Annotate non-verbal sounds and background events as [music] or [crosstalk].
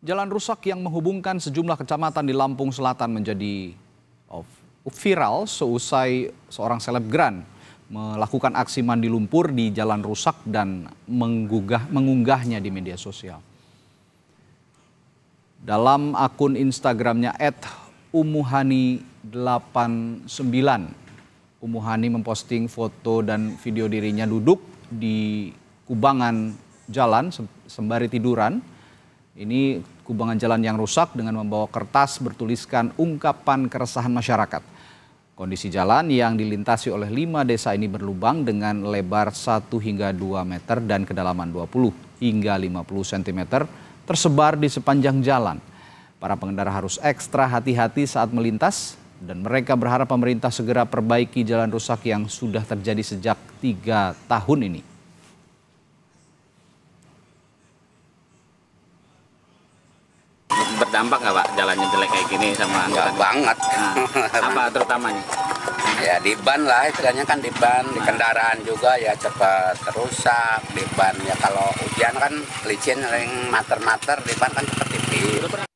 Jalan rusak yang menghubungkan sejumlah kecamatan di Lampung Selatan menjadi viral seusai seorang selebgram melakukan aksi mandi lumpur di jalan rusak dan menggugah, mengunggahnya di media sosial. Dalam akun Instagramnya @umuhani89, Umuhani memposting foto dan video dirinya duduk di kubangan jalan sembari tiduran ini kubangan jalan yang rusak dengan membawa kertas bertuliskan ungkapan keresahan masyarakat. Kondisi jalan yang dilintasi oleh lima desa ini berlubang dengan lebar 1 hingga 2 meter dan kedalaman 20 hingga 50 cm tersebar di sepanjang jalan. Para pengendara harus ekstra hati-hati saat melintas dan mereka berharap pemerintah segera perbaiki jalan rusak yang sudah terjadi sejak tiga tahun ini. berdampak nggak pak jalannya jelek kayak gini sama angkutan? banget. Nah, apa [laughs] terutamanya? Ya di ban lah istilahnya kan di ban, di kendaraan juga ya cepat rusak di ban ya kalau hujan kan licin yang mater-mater di ban kan cepat tipis.